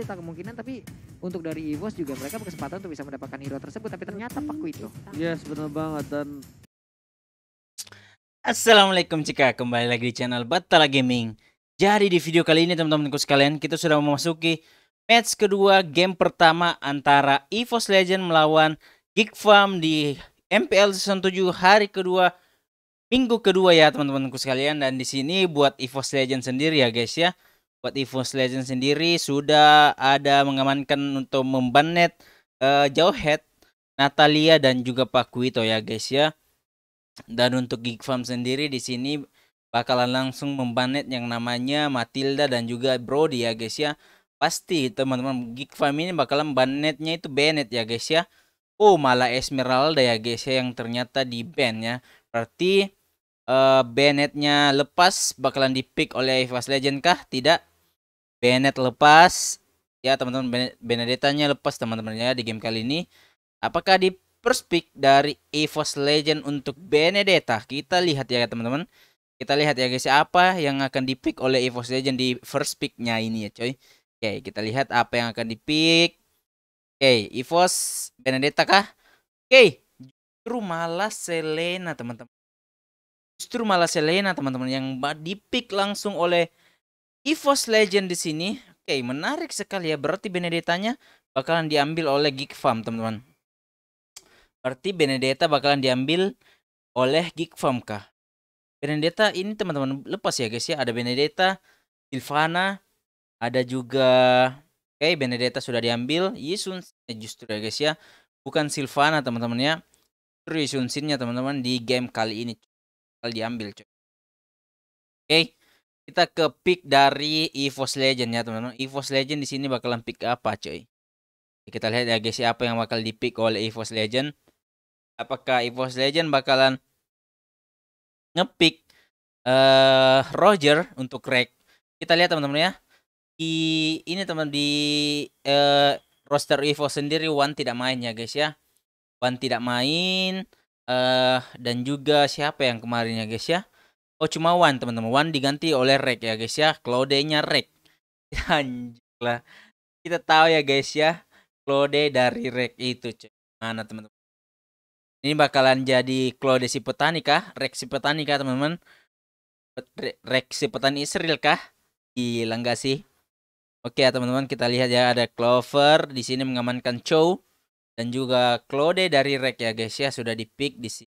cerita kemungkinan tapi untuk dari Evos juga mereka berkesempatan untuk bisa mendapatkan hero tersebut tapi ternyata paku itu. Yes, benar banget dan Assalamualaikum Cika, kembali lagi di channel Batala Gaming. Jadi di video kali ini teman-temanku sekalian, kita sudah memasuki match kedua game pertama antara EVOS Legend melawan Geek Farm di MPL Season 7 hari kedua minggu kedua ya teman-temanku sekalian dan di sini buat EVOS Legend sendiri ya guys ya buat Evos Legend sendiri sudah ada mengamankan untuk membanet uh, eh, Jauhead, Natalia dan juga Pak Kuito ya guys ya. Dan untuk Geek Farm sendiri di sini bakalan langsung membanet yang namanya Matilda dan juga Brody ya guys ya. Pasti teman-teman Geek Farm ini bakalan banetnya itu Bennett ya guys ya. Oh malah Esmeralda ya guys ya yang ternyata di ban ya. Berarti uh, eh, Bennettnya lepas bakalan dipick oleh Evas Legend kah? Tidak Bennett lepas ya teman-teman Benedettanya lepas teman-temannya di game kali ini apakah di first pick dari EVOS Legend untuk Benedetta kita lihat ya teman-teman kita lihat ya guys apa yang akan di pick oleh EVOS Legend di first picknya ini ya coy oke kita lihat apa yang akan di pick oke EVOS Benedetta kah oke justru malah Selena teman-teman justru malah Selena teman-teman yang di pick langsung oleh EVOS Legend di sini. Oke, okay, menarik sekali ya. Berarti Benedetanya bakalan diambil oleh Geek Farm, teman-teman. Berarti Benedetta bakalan diambil oleh Geek Farm kah? Benedetta ini teman-teman lepas ya guys ya. Ada Benedetta, Silvana, ada juga Oke, okay, Benedetta sudah diambil. Yisun eh, justru ya guys ya. Bukan Silvana teman-teman ya. Yisun Yisun teman-teman di game kali ini. Kali diambil coy. Oke. Okay. Kita ke pick dari EVOS Legend ya teman-teman. EVOS Legend di sini bakalan pick apa coy? Kita lihat ya guys siapa yang bakal di pick oleh EVOS Legend. Apakah EVOS Legend bakalan ngepick uh, Roger untuk Craig? Kita lihat teman-teman ya. Di ini teman di uh, roster EVOS sendiri One tidak main ya guys ya. One tidak main uh, dan juga siapa yang kemarin ya guys ya Oh cuma one teman-teman. one diganti oleh Rek ya guys ya. Claude-nya Rek. Anjir lah. Kita tahu ya guys ya. Claude dari Rek itu cuy. Mana teman-teman. Ini bakalan jadi Claude si petani kah? Rek si petani kah teman-teman? Rek si petani Israel kah? Gila gak sih? Oke ya teman-teman kita lihat ya ada Clover di sini mengamankan Chow dan juga Claude dari Rek ya guys ya sudah di pick di sini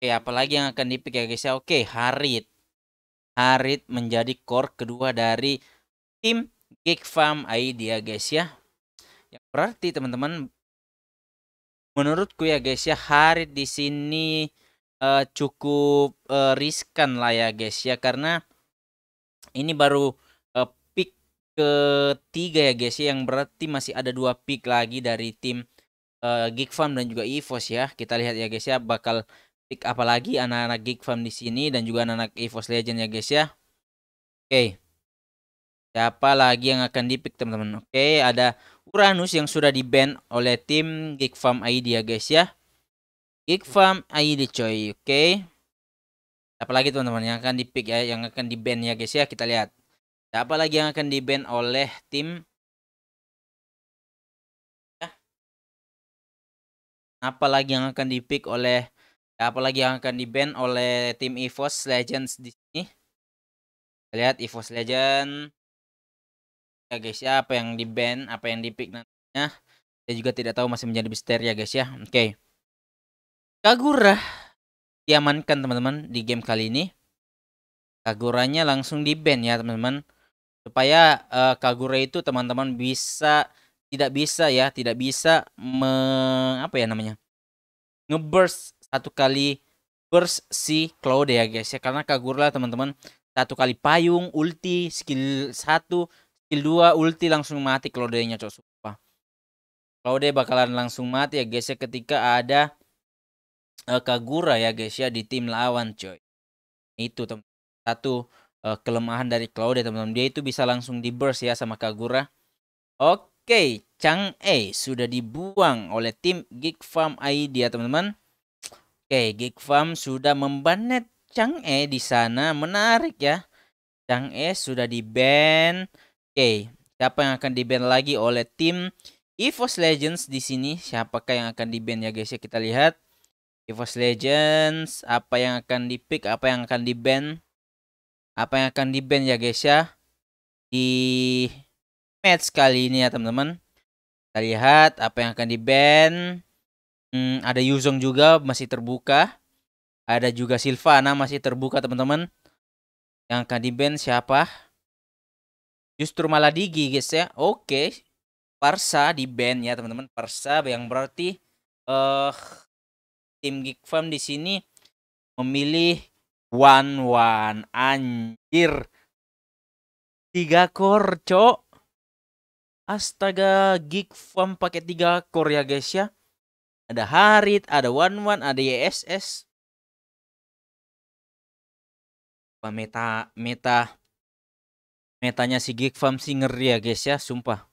Oke, apalagi yang akan dipik ya guys ya. Oke, Harit. Harit menjadi core kedua dari tim Geek Farm ID ya guys ya. Yang berarti teman-teman menurutku ya guys ya, Harit di sini uh, cukup uh, riskan lah ya guys ya karena ini baru uh, pick ketiga ya guys ya yang berarti masih ada dua pick lagi dari tim uh, Geek Farm dan juga EVOS ya. Kita lihat ya guys ya bakal pick apalagi anak-anak Geek Farm di sini dan juga anak-anak EVOS Legend ya guys ya. Oke. Okay. Siapa lagi yang akan dipick teman-teman? Oke, okay, ada Uranus yang sudah di-ban oleh tim Geek Farm ID ya guys ya. Geek Farm ID coy, oke. Okay. lagi teman-teman yang akan dipick ya, yang akan di-ban ya guys ya, kita lihat. Siapa lagi yang akan di-ban oleh tim Apa lagi yang akan dipick oleh apalagi yang akan di oleh tim EVOS Legends di sini. lihat EVOS Legend Ya guys ya, apa yang di apa yang di nantinya. Saya juga tidak tahu masih menjadi misteri ya guys ya. Oke. Okay. Kagura diamankan teman-teman di game kali ini. Kaguranya langsung di ya teman-teman. Supaya uh, Kagura itu teman-teman bisa tidak bisa ya, tidak bisa me apa ya namanya? Ngeburst satu kali burst si Claude ya guys ya karena Kagura teman-teman satu kali payung ulti skill satu skill dua ulti langsung mati Claude-nya cok sumpah. Claude bakalan langsung mati ya guys ya ketika ada uh, Kagura ya guys ya di tim lawan coy. Itu teman satu uh, kelemahan dari Claude teman-teman dia itu bisa langsung di burst ya sama Kagura. Oke, Chang E sudah dibuang oleh tim Geek Farm ID ya teman-teman. Oke, Geek Farm sudah membanet Chang E di sana. Menarik ya. Chang E sudah di-ban. Oke, siapa yang akan di-ban lagi oleh tim EVOS Legends di sini? Siapakah yang akan di-ban ya guys ya? Kita lihat. EVOS Legends, apa yang akan di-pick, apa yang akan di-ban? Apa yang akan di-ban ya guys ya? Di match kali ini ya teman-teman. Kita lihat apa yang akan di-ban. Hmm, ada Yuzong juga masih terbuka. Ada juga Silvana masih terbuka teman-teman. Yang akan di band siapa? Justru malah Digi guys ya. Oke. Parsa di band ya teman-teman. Parsa yang berarti eh uh, tim Geek Farm di sini memilih One One anjir. Tiga kor, cok. Astaga, Geek Farm pakai tiga kor ya guys ya. Ada Harit, ada One One, ada YSS. Apa meta meta metanya si Geek Farm Singer ya guys ya, sumpah.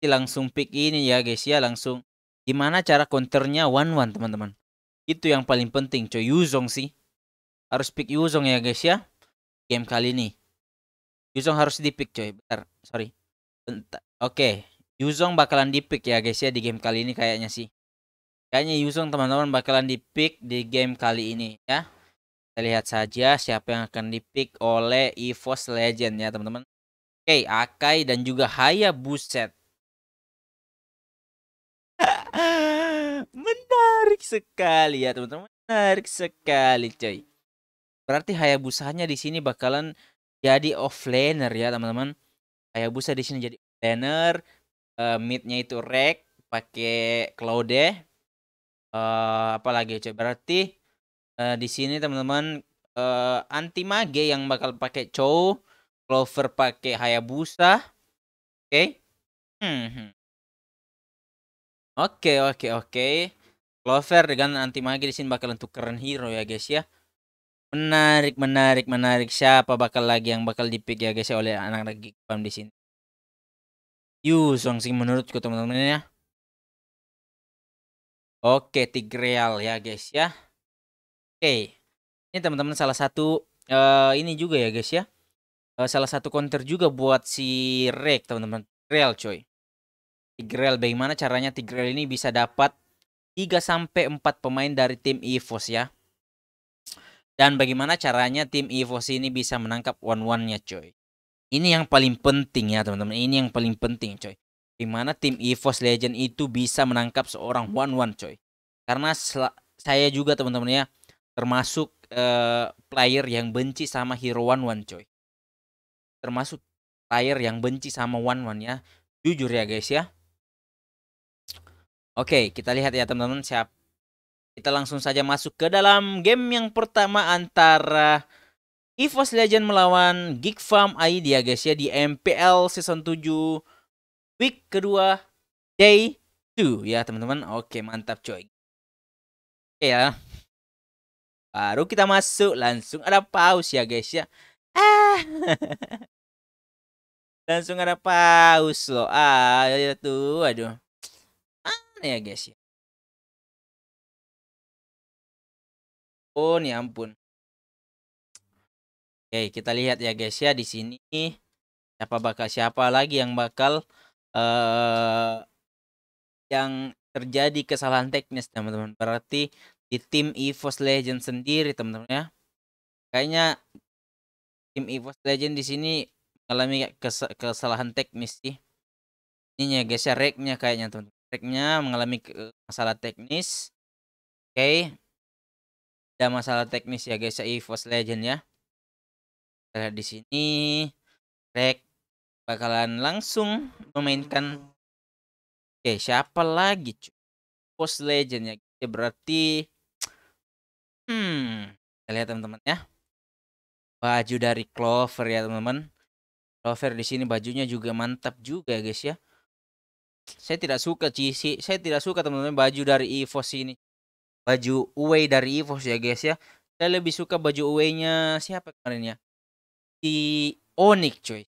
Langsung pick ini ya guys ya, langsung gimana cara counternya One One teman-teman. Itu yang paling penting, coy Yuzong sih. Harus pick Yuzong ya guys ya. Game kali ini. Yuzong harus di pick coy. Bentar, sorry. Oke, okay. Yuzong bakalan di pick ya guys ya di game kali ini kayaknya sih. Kayaknya Yusung teman-teman bakalan dipick di game kali ini ya. Kita lihat saja siapa yang akan dipick oleh EVOS Legend ya teman-teman. Oke, Akai dan juga Haya Buset. Menarik sekali ya teman-teman. Menarik sekali coy. Berarti Hayabusa Hayabusanya di sini bakalan jadi offlaner ya teman-teman. Hayabusa di sini jadi offlaner, uh, midnya itu Rek pakai Claude, uh, eh, apalagi cuy berarti uh, di sini teman-teman uh, anti mage yang bakal pakai Chow Clover pakai Hayabusa oke hmm, hmm. oke oke oke Clover dengan anti mage di sini bakal untuk keren hero ya guys ya menarik menarik menarik siapa bakal lagi yang bakal dipik ya guys ya oleh anak-anak di sini you Song sih menurutku teman-teman ya Oke, Tigreal ya guys ya. Oke. Ini teman-teman salah satu uh, ini juga ya guys ya. Uh, salah satu counter juga buat si Rek teman-teman. Tigreal coy. Tigreal bagaimana caranya Tigreal ini bisa dapat 3 sampai 4 pemain dari tim EVOS ya. Dan bagaimana caranya tim EVOS ini bisa menangkap one-one-nya coy. Ini yang paling penting ya teman-teman. Ini yang paling penting coy. Dimana tim EVOS Legend itu bisa menangkap seorang Wan Wan coy. Karena saya juga teman-teman ya termasuk uh, player yang benci sama hero Wan Wan coy. Termasuk player yang benci sama Wan Wan ya. Jujur ya guys ya. Oke, kita lihat ya teman-teman siap. Kita langsung saja masuk ke dalam game yang pertama antara EVOS Legend melawan Geek Farm ID ya guys ya di MPL season 7 week kedua day 2 ya teman-teman. Oke mantap coy. Oke ya. Baru kita masuk langsung ada pause ya guys ya. Ah. langsung ada pause loh. Ah ya, ya tuh aduh. Mana ya guys ya. Oh nih ya ampun. Oke kita lihat ya guys ya di sini siapa bakal siapa lagi yang bakal uh, yang terjadi kesalahan teknis teman-teman berarti di tim EVOS Legend sendiri teman-teman ya kayaknya tim EVOS Legend di sini mengalami kes kesalahan teknis sih ini ya guys ya reknya kayaknya teman-teman reknya mengalami masalah teknis oke okay. ada masalah teknis ya guys ya EVOS Legend ya kita lihat di sini rek bakalan langsung memainkan oke siapa lagi cuy post legend ya berarti hmm kita lihat teman-teman ya baju dari Clover ya teman-teman Clover di sini bajunya juga mantap juga ya, guys ya saya tidak suka sih saya tidak suka teman-teman baju dari Evos ini baju away dari Evos ya guys ya saya lebih suka baju away-nya siapa kemarin ya Di Onyx coy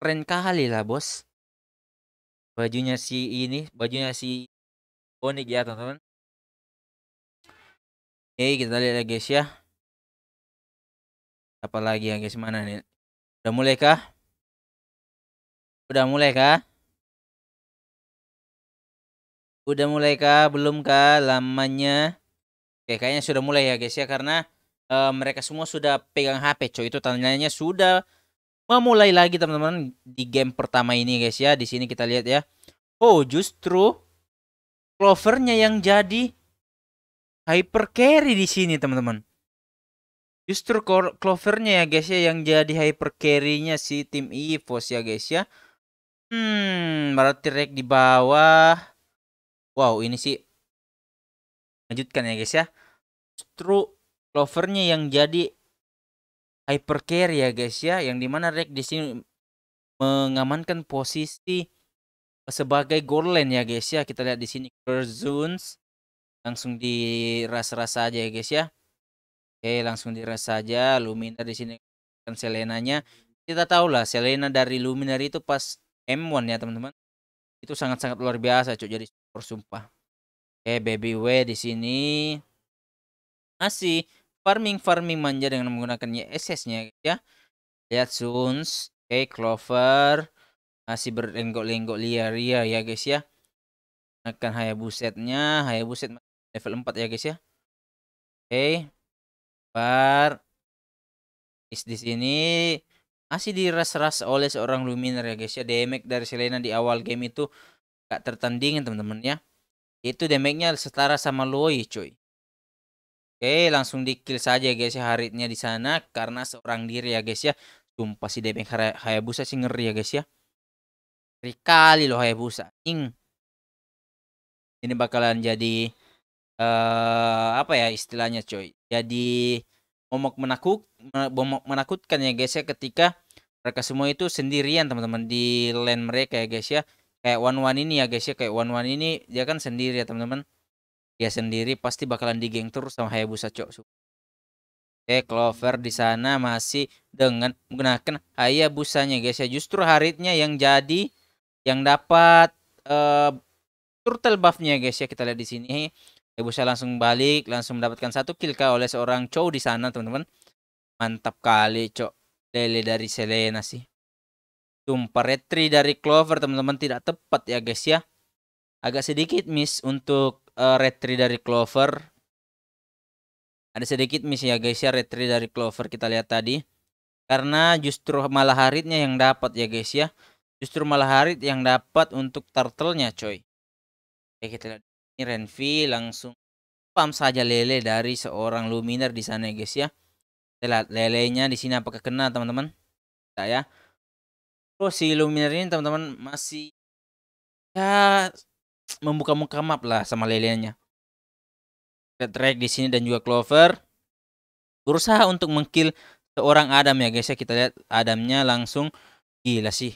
keren kali lah bos bajunya si ini bajunya si unik ya teman-teman oke kita lihat ya guys ya apa lagi ya guys mana nih udah mulai kah udah mulai kah udah mulai kah belum kah lamanya oke kayaknya sudah mulai ya guys ya karena uh, mereka semua sudah pegang HP coy itu tandanya sudah memulai lagi teman-teman di game pertama ini guys ya. Di sini kita lihat ya. Oh, justru Clovernya yang jadi hyper carry di sini teman-teman. Justru Clovernya ya guys ya yang jadi hyper carry-nya si tim EVOS ya guys ya. Hmm, berarti rek di bawah. Wow, ini sih lanjutkan ya guys ya. Justru Clovernya yang jadi hypercare ya guys ya yang dimana Rek di sini mengamankan posisi sebagai goal line ya guys ya kita lihat di sini zones langsung diras-rasa aja ya guys ya oke langsung di diras aja. Lumina di sini kan Selenanya kita tahu lah Selena dari Luminary itu pas M1 ya teman-teman itu sangat-sangat luar biasa cuy jadi super sumpah oke Baby W di sini masih farming farming manja dengan menggunakan YSS-nya ya. Lihat Suns, oke okay, Clover masih berlenggok-lenggok liar ya ya guys ya. Akan Hayabuset-nya, Hayabuset level 4 ya guys ya. Oke. Okay. Par is di sini masih diras-ras oleh seorang Luminar ya guys ya. Damage dari Selena di awal game itu gak tertandingin teman-teman ya. Itu damage-nya setara sama Loi cuy. Oke, langsung di saja guys ya Haritnya di sana karena seorang diri ya guys ya. Sumpah si Debeng Hayabusa sih ngeri ya guys ya. Ngeri kali loh Hayabusa. Ing. Ini bakalan jadi uh, apa ya istilahnya coy. Jadi momok menakut momok menakutkan ya guys ya ketika mereka semua itu sendirian teman-teman di lane mereka ya guys ya. Kayak one one ini ya guys ya, kayak one one ini dia kan sendiri ya teman-teman dia sendiri pasti bakalan digeng terus sama Hayabusa cok Oke, Clover di sana masih dengan menggunakan Hayabusanya guys ya. Justru Haritnya yang jadi yang dapat uh, turtle buffnya guys ya. Kita lihat di sini. Hayabusa langsung balik, langsung mendapatkan satu kill kah oleh seorang cow di sana, teman-teman. Mantap kali, Cok. Lele dari Selena sih. Sumpah retri dari Clover, teman-teman tidak tepat ya guys ya. Agak sedikit miss untuk uh, tree dari Clover. Ada sedikit misi ya guys ya tree dari Clover kita lihat tadi. Karena justru malah Haritnya yang dapat ya guys ya. Justru malah Harit yang dapat untuk turtle-nya coy. Oke kita lihat. Ini Renvi langsung pam saja lele dari seorang Luminer di sana ya guys ya. Kita lihat lelenya di sini apakah kena teman-teman? Tidak ya. Oh si Luminer ini teman-teman masih ya membuka muka map lah sama lelenya, Red Drake di sini dan juga Clover berusaha untuk mengkill seorang Adam ya guys ya. Kita lihat Adamnya langsung gila sih.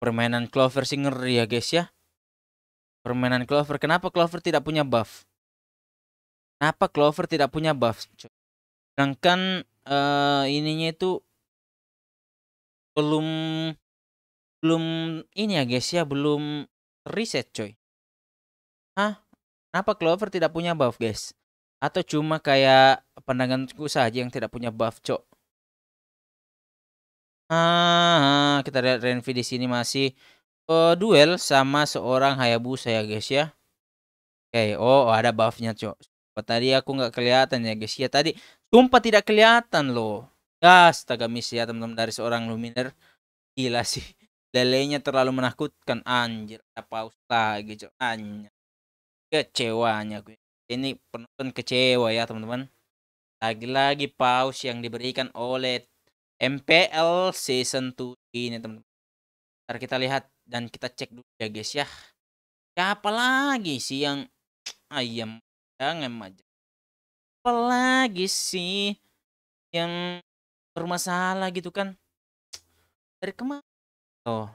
Permainan Clover sih ngeri ya guys ya. Permainan Clover. Kenapa Clover tidak punya buff? Kenapa Clover tidak punya buff? Sedangkan uh, ininya itu belum belum ini ya guys ya belum reset coy Hah? Kenapa Clover tidak punya buff, guys? Atau cuma kayak pandanganku saja yang tidak punya buff, cok? Ah, kita lihat Renvi di sini masih uh, duel sama seorang Hayabusa ya, guys ya. Oke, okay. oh ada buffnya, cok. Sumpah, tadi aku nggak kelihatan ya, guys ya. Tadi sumpah tidak kelihatan loh. Ya, astaga miss ya teman-teman dari seorang Luminer. Gila sih. Lelenya terlalu menakutkan anjir. Apa ustaz, gitu. Anjir kecewanya gue ini penonton kecewa ya teman-teman lagi-lagi paus yang diberikan oleh MPL season 2 ini teman-teman ntar kita lihat dan kita cek dulu ya guys ya siapa lagi sih yang ayam jangan aja apa lagi sih yang bermasalah gitu kan dari kemana? oh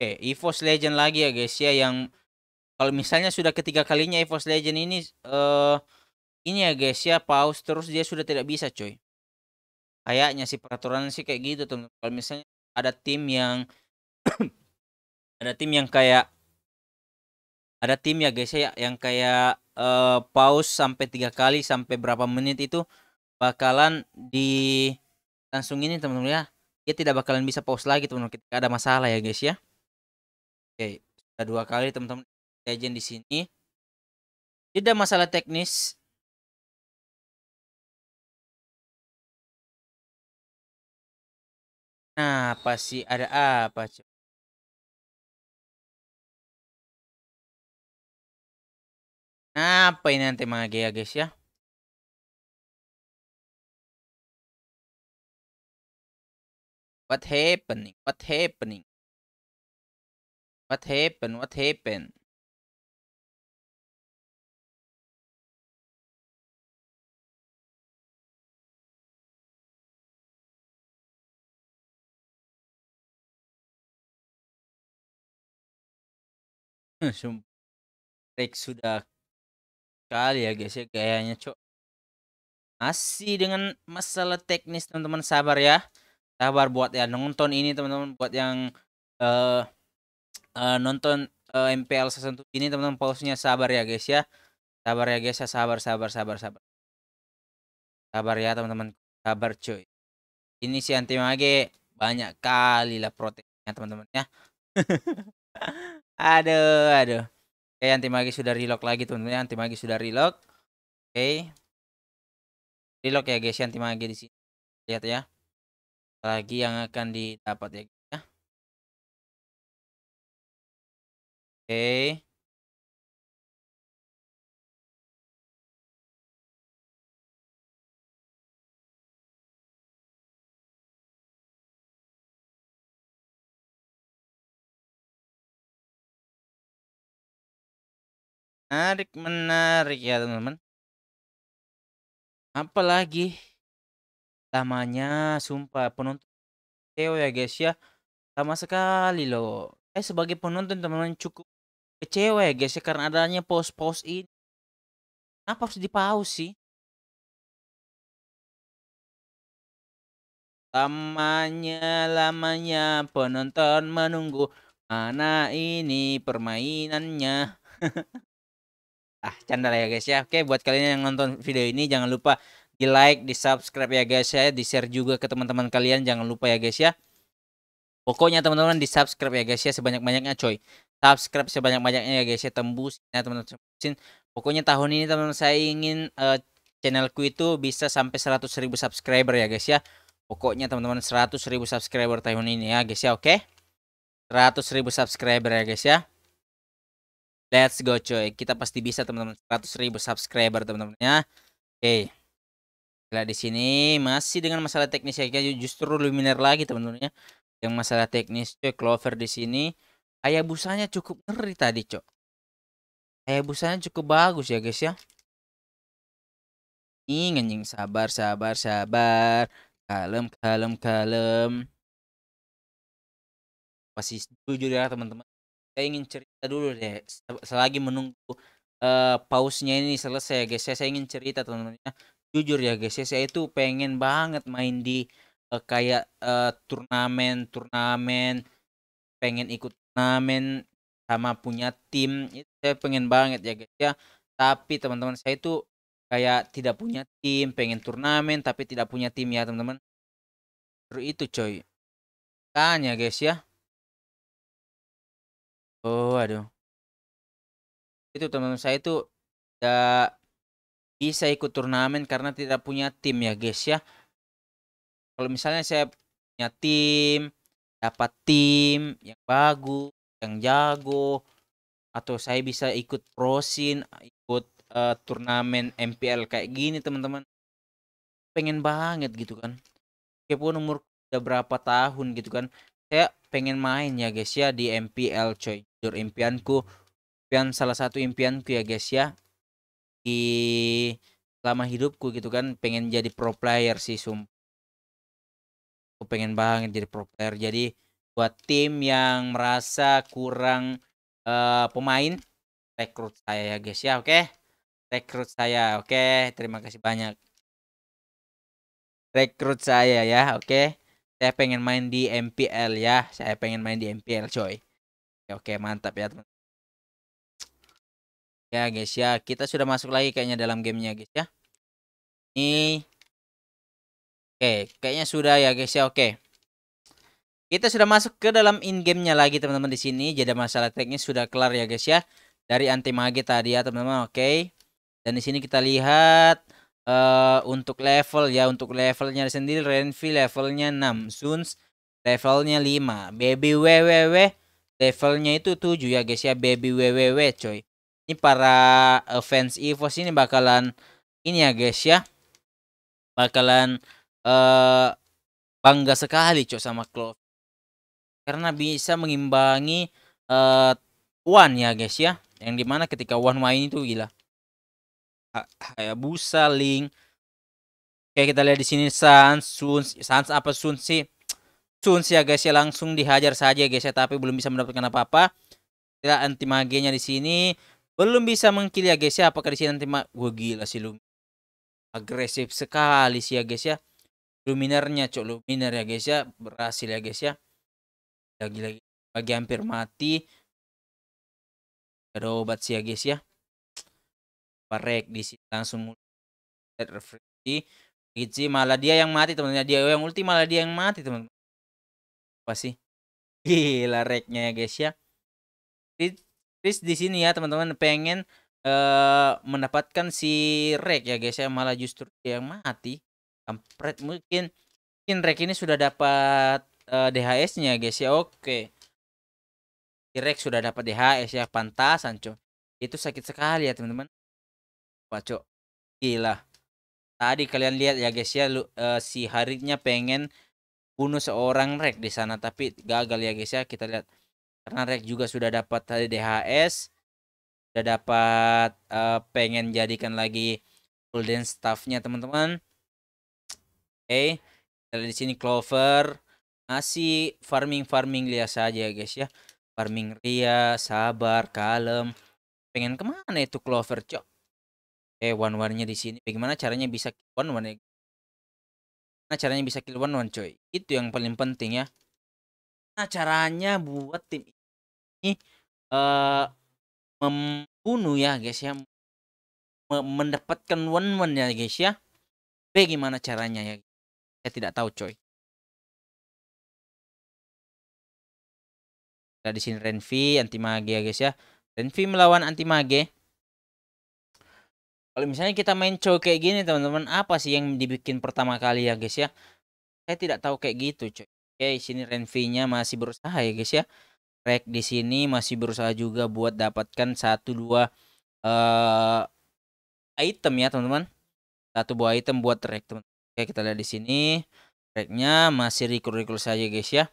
Oke, okay, EVOS Legend lagi ya guys ya yang kalau misalnya sudah ketiga kalinya EVOS Legend ini eh uh, ini ya guys ya pause terus dia sudah tidak bisa coy. Kayaknya sih peraturan sih kayak gitu teman. Kalau misalnya ada tim yang ada tim yang kayak ada tim ya guys ya yang kayak uh, pause sampai tiga kali sampai berapa menit itu bakalan di langsung ini teman-teman ya. Dia tidak bakalan bisa pause lagi teman-teman ada masalah ya guys ya. Oke, sudah dua kali teman-teman legend di sini. Tidak masalah teknis. Nah, apa sih ada apa, sih? Nah, apa ini nanti mga ya guys ya? What happening? What happening? What happened? What happened? Tek sudah kali ya guys ya gayanya cok masih dengan masalah teknis teman-teman sabar ya sabar buat ya nonton ini teman-teman buat yang uh, uh, nonton uh, eh, MPL season 2 ini teman-teman pausnya sabar ya guys ya. Sabar ya guys ya, sabar sabar sabar sabar. Sabar ya teman-teman, sabar coy Ini si anti mage banyak kali lah proteinnya teman-teman ya. aduh, aduh. Oke, anti mage sudah relock lagi teman-teman ya. Anti mage sudah relock. Oke. reload ya guys, ya, anti mage di sini. Lihat ya. Lagi yang akan didapat ya. okay. Menarik, menarik ya teman-teman. Apalagi namanya sumpah penonton Theo ya guys ya. Sama sekali loh. Eh sebagai penonton teman-teman cukup ke cewek ya guys ya karena adanya post-post ini kenapa harus dipaus sih Lamanya, lamanya penonton menunggu Mana ini permainannya Ah, canda lah ya guys ya Oke, buat kalian yang nonton video ini Jangan lupa di like, di subscribe ya guys ya Di share juga ke teman-teman kalian Jangan lupa ya guys ya Pokoknya teman-teman di subscribe ya guys ya Sebanyak-banyaknya coy subscribe sebanyak-banyaknya ya guys ya tembus ya teman-teman pokoknya tahun ini teman-teman saya ingin uh, channelku itu bisa sampai 100.000 subscriber ya guys ya pokoknya teman-teman 100.000 subscriber tahun ini ya guys ya oke okay? 100.000 subscriber ya guys ya let's go coy kita pasti bisa teman-teman 100.000 subscriber teman-teman ya oke okay. di sini masih dengan masalah teknis ya justru luminer lagi teman-teman ya yang masalah teknis cuy clover di sini Ayah busanya cukup ngeri tadi, Cok. Ayah busanya cukup bagus ya, guys ya. Ing anjing sabar sabar sabar. Kalem kalem kalem. Pasti jujur ya, teman-teman. Saya ingin cerita dulu deh selagi menunggu uh, pausnya ini selesai ya, guys. ya. saya ingin cerita, teman-teman. Ya. Jujur ya, guys, ya, saya itu pengen banget main di uh, kayak uh, eh, turnamen turnamen pengen ikut turnamen sama punya tim itu saya pengen banget ya guys ya tapi teman-teman saya itu kayak tidak punya tim pengen turnamen tapi tidak punya tim ya teman-teman terus itu coy tanya guys ya oh aduh itu teman-teman saya itu tidak bisa ikut turnamen karena tidak punya tim ya guys ya kalau misalnya saya punya tim dapat tim yang bagus yang jago atau saya bisa ikut prosin ikut uh, turnamen MPL kayak gini teman-teman pengen banget gitu kan Kepun umur udah berapa tahun gitu kan saya pengen main ya guys ya di MPL coy jujur impianku impian salah satu impianku ya guys ya di selama hidupku gitu kan pengen jadi pro player sih sumpah aku pengen banget jadi pro player jadi buat tim yang merasa kurang uh, pemain rekrut saya ya guys ya oke okay? rekrut saya oke okay? terima kasih banyak rekrut saya ya oke okay? saya pengen main di MPL ya saya pengen main di MPL coy ya, oke okay, mantap ya teman ya guys ya kita sudah masuk lagi kayaknya dalam gamenya guys ya ini Oke, kayaknya sudah ya guys ya. Oke. Kita sudah masuk ke dalam in game-nya lagi teman-teman di sini. Jadi masalah teknis sudah kelar ya guys ya. Dari anti mage tadi ya teman-teman. Oke. Dan di sini kita lihat uh, untuk level ya, untuk levelnya sendiri Renvi levelnya 6, Suns levelnya 5, Baby WWW levelnya itu 7 ya guys ya, Baby WWW coy. Ini para eh, fans EVOS ini bakalan ini ya guys ya. Bakalan uh, bangga sekali cok sama Clove karena bisa mengimbangi uh, Wan ya guys ya yang dimana ketika Wan main itu gila busa Link kayak kita lihat di sini Sans Sun Sans apa Sun sih Sun sih ya guys ya langsung dihajar saja guys ya tapi belum bisa mendapatkan apa-apa kita anti magenya di sini belum bisa mengkili ya guys ya apakah di sini anti mag gue gila sih lu agresif sekali sih ya guys ya Luminernya cok luminer ya guys ya berhasil ya guys ya lagi-lagi lagi hampir mati ada obat sih ya guys ya parek di sini langsung refleksi Gizi gitu malah dia yang mati teman-teman dia yang ulti malah dia yang mati teman-teman apa sih gila reknya ya guys ya Chris di sini ya teman-teman pengen uh, mendapatkan si rek ya guys ya malah justru dia yang mati kampret mungkin mungkin Rek ini sudah dapat uh, eh, DHS-nya guys ya oke Rek sudah dapat DHS ya pantasan cok itu sakit sekali ya teman-teman wah cok gila tadi kalian lihat ya guys ya lu, uh, si Haritnya pengen bunuh seorang Rek di sana tapi gagal ya guys ya kita lihat karena Rek juga sudah dapat tadi DHS sudah dapat uh, pengen jadikan lagi golden staffnya teman-teman okay. dari di sini clover masih farming farming lihat saja guys ya farming ria sabar kalem pengen kemana itu clover cok eh okay, one one di sini bagaimana caranya bisa kill one one nah caranya bisa kill one one coy itu yang paling penting ya nah caranya buat tim ini uh, membunuh ya guys ya mendapatkan one one ya guys ya bagaimana caranya ya saya tidak tahu coy. Nah, di sini Renvi anti mage ya guys ya. Renvi melawan anti mage. Kalau misalnya kita main coy kayak gini teman-teman, apa sih yang dibikin pertama kali ya guys ya? Saya tidak tahu kayak gitu coy. Oke, sini Renvi-nya masih berusaha ya guys ya. Rek di sini masih berusaha juga buat dapatkan satu dua uh, item ya teman-teman. Satu buah item buat Rek teman. Oke, kita lihat di sini. Tracknya masih recruit-recruit saja guys ya.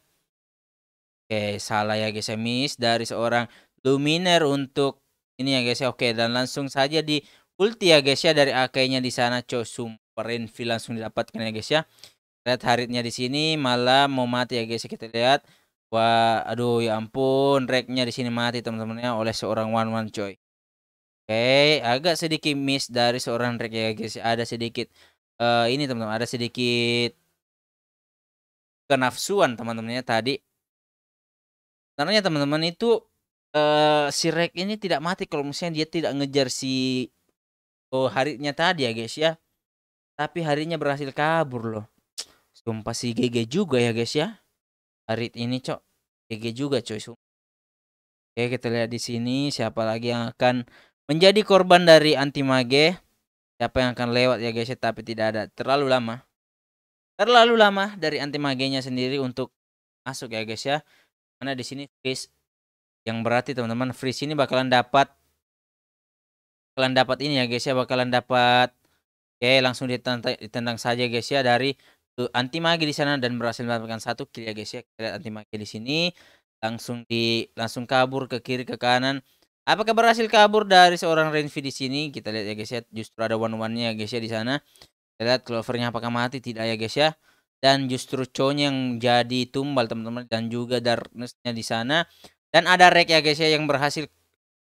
Oke, salah ya guys ya. Miss dari seorang Luminer untuk ini ya guys ya. Oke, dan langsung saja di ulti ya guys ya. Dari akhirnya di sana super Sumperin langsung didapatkan ya guys ya. Lihat haritnya di sini malah mau mati ya guys ya. Kita lihat. Wah, aduh ya ampun, reknya di sini mati teman-temannya oleh seorang One One coy. Oke, agak sedikit miss dari seorang rek ya guys. Ya. Ada sedikit uh, ini teman-teman ada sedikit kenafsuan teman-temannya tadi. Karena teman-teman itu uh, si Rek ini tidak mati kalau misalnya dia tidak ngejar si oh, harinya tadi ya guys ya. Tapi harinya berhasil kabur loh. Sumpah si GG juga ya guys ya. Harit ini cok. GG juga coy. Sumpah. Oke kita lihat di sini siapa lagi yang akan menjadi korban dari anti mage. Siapa yang akan lewat ya guys ya tapi tidak ada terlalu lama. Terlalu lama dari anti magenya sendiri untuk masuk ya guys ya. Karena di sini guys yang berarti teman-teman freeze ini bakalan dapat bakalan dapat ini ya guys ya bakalan dapat oke langsung ditentang, ditentang saja guys ya dari anti magi di sana dan berhasil mendapatkan satu kill ya guys ya kita lihat anti magi di sini langsung di langsung kabur ke kiri ke kanan Apakah berhasil kabur dari seorang Renvi di sini? Kita lihat ya guys ya. Justru ada one one nya guys ya di sana. Kita lihat Clovernya apakah mati? Tidak ya guys ya. Dan justru Chon yang jadi tumbal teman-teman dan juga Darkness-nya di sana. Dan ada Rek ya guys ya yang berhasil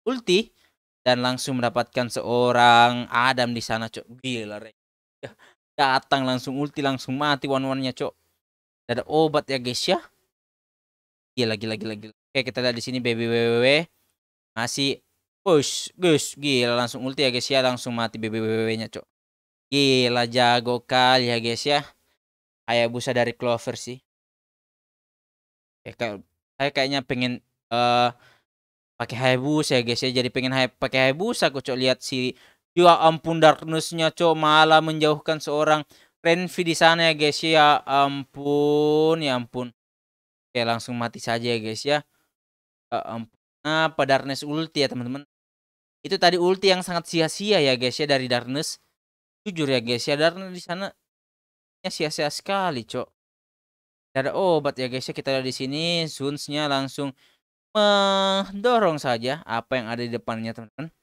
ulti dan langsung mendapatkan seorang Adam di sana cok. Gila Rek. Ya, datang langsung ulti langsung mati one one nya cok. Ada obat ya guys ya. Gila gila gila gila. Oke kita lihat di sini baby baby. Masih push, gus, gila langsung ulti ya guys ya, langsung mati BBBB-nya, Cok. Gila jago kali ya guys ya. busa dari Clover sih. Ya, kayak, kayaknya pengen eh uh, pakai Hayabusa ya guys ya. Jadi pengen hay pakai Hayabusa aku cok lihat si ya ampun Darkness-nya cok malah menjauhkan seorang Renvi di sana ya guys ya. Ampun, ya ampun. Oke, langsung mati saja ya guys ya. Uh, ampun. Eh, apa pada Darkness ulti ya teman-teman. Itu tadi ulti yang sangat sia-sia ya guys ya dari Darkness. Jujur ya guys ya Darkness di sana ya sia-sia sekali, Cok. ada obat ya guys ya kita lihat di sini Sunsnya langsung mendorong saja apa yang ada di depannya teman-teman.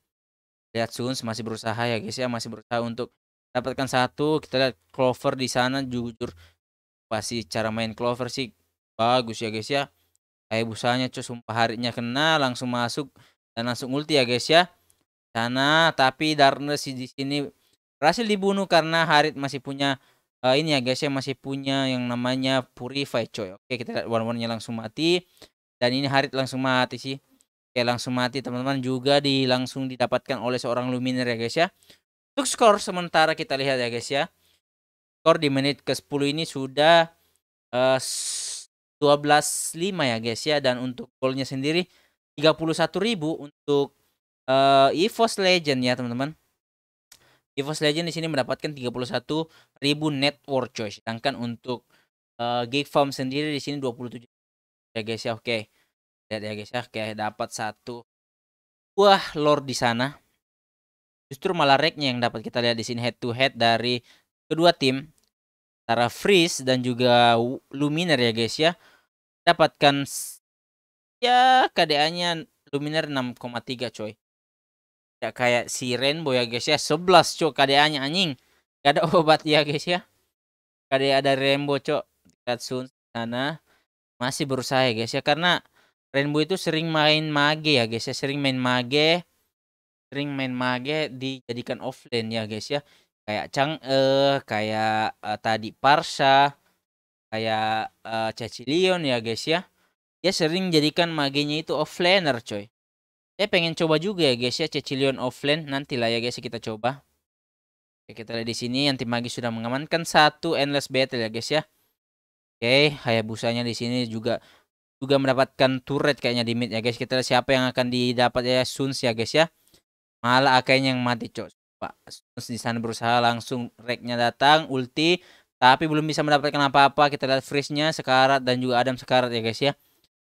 Lihat Suns masih berusaha ya guys ya masih berusaha untuk dapatkan satu kita lihat Clover di sana jujur pasti cara main Clover sih bagus ya guys ya kayak busanya cuy sumpah harinya kena langsung masuk dan langsung ulti ya guys ya sana tapi Darkness di sini berhasil dibunuh karena Harit masih punya uh, ini ya guys ya masih punya yang namanya purify coy oke kita lihat warnanya langsung mati dan ini Harit langsung mati sih oke langsung mati teman-teman juga di langsung didapatkan oleh seorang luminer ya guys ya untuk skor sementara kita lihat ya guys ya skor di menit ke 10 ini sudah uh, 12.5 ya guys ya dan untuk golnya sendiri 31.000 untuk uh, EVOS Legend ya teman-teman. EVOS Legend di sini mendapatkan 31.000 net worth choice sedangkan untuk uh, eh, Geek Farm sendiri di sini 27 ya guys ya oke. Okay. Lihat ya guys ya oke okay, dapat satu wah lord di sana. Justru malah reknya yang dapat kita lihat di sini head to head dari kedua tim antara Freeze dan juga Luminar ya guys ya dapatkan ya KDA-nya Luminar 6,3 coy. Ya kayak si Rainbow ya guys ya 11 coy KDA-nya anjing. Gak ada obat ya guys ya. KDA ada Rainbow coy. sun sana masih berusaha ya guys ya karena Rainbow itu sering main mage ya guys ya, sering main mage. Sering main mage dijadikan offline ya guys ya. Kayak cang, eh kayak uh, tadi Parsa kayak uh, eh, Cecilion ya guys ya dia sering jadikan magenya itu offlaner coy saya pengen coba juga ya guys ya Cecilion offlane lah ya guys ya, kita coba Oke, kita lihat di sini anti magi sudah mengamankan satu endless battle ya guys ya Oke Hayabusanya di sini juga juga mendapatkan turret kayaknya di mid ya guys. Kita lihat siapa yang akan didapat ya Suns ya guys ya. Malah akhirnya yang mati coy. Pak Suns di sana berusaha langsung reknya datang ulti tapi belum bisa mendapatkan apa-apa. Kita lihat freeze-nya Sekarat dan juga Adam Sekarat ya guys ya.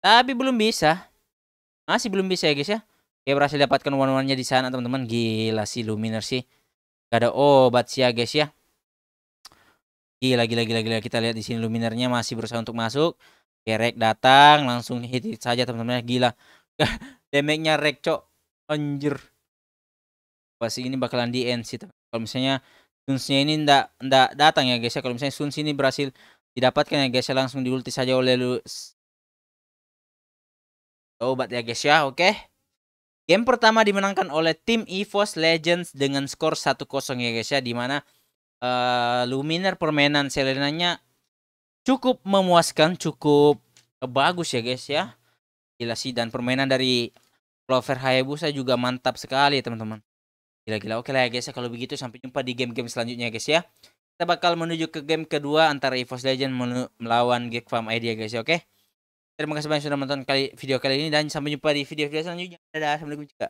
Tapi belum bisa. Masih belum bisa ya guys ya. Dia berhasil dapatkan one-one-nya di sana teman-teman. Gila sih Luminer sih. Gak ada obat sih ya guys ya. Gila gila gila gila kita lihat di sini luminernya masih berusaha untuk masuk. Kerek datang langsung hit, -hit saja teman-teman. Ya. Gila. Damage-nya rek cok. Anjir. Pasti ini bakalan di end sih. Kalau misalnya Sunsnya ini ndak ndak datang ya guys ya. Kalau misalnya Suns ini berhasil didapatkan ya guys ya langsung diulti saja oleh lu obat ya guys ya. Oke. Okay? Game pertama dimenangkan oleh tim EVOS Legends dengan skor 1-0 ya guys ya Dimana mana uh, eh, Luminer permainan Selenanya cukup memuaskan, cukup bagus ya guys ya. Gila sih dan permainan dari Clover Hayabusa juga mantap sekali teman-teman. Gila-gila. Oke lah ya guys ya, Kalau begitu sampai jumpa di game-game selanjutnya guys ya. Kita bakal menuju ke game kedua antara EVOS Legend melawan Geek Farm Idea guys ya. Oke. Terima kasih banyak sudah menonton kali video kali ini dan sampai jumpa di video-video selanjutnya. Dadah. Assalamualaikum juga.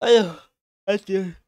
Ayo, ayo